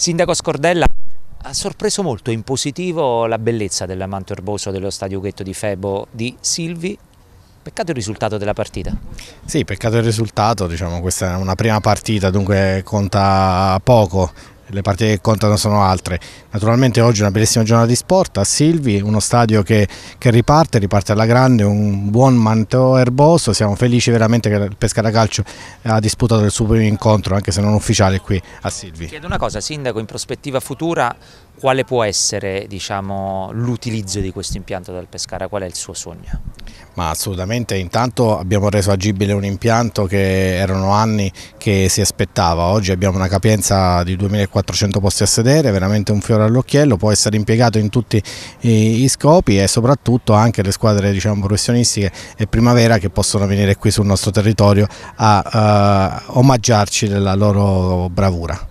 Sindaco Scordella, ha sorpreso molto in positivo la bellezza dell'amanto erboso dello stadio Ghetto di Febo di Silvi Peccato il risultato della partita. Sì, peccato il risultato, diciamo, questa è una prima partita, dunque conta poco le partite che contano sono altre. Naturalmente oggi è una bellissima giornata di sport a Silvi, uno stadio che, che riparte, riparte alla grande, un buon manto erboso, siamo felici veramente che il Pescara Calcio ha disputato il suo primo incontro, anche se non ufficiale, qui a Silvi. Chiedo una cosa, Sindaco, in prospettiva futura quale può essere diciamo, l'utilizzo di questo impianto del Pescara? Qual è il suo sogno? Ma assolutamente, intanto abbiamo reso agibile un impianto che erano anni che si aspettava, oggi abbiamo una capienza di 2400 400 posti a sedere, veramente un fiore all'occhiello, può essere impiegato in tutti i, i, scopi e soprattutto anche le squadre diciamo, professionistiche e primavera che possono venire qui sul nostro territorio a, a eh, omaggiarci della loro bravura.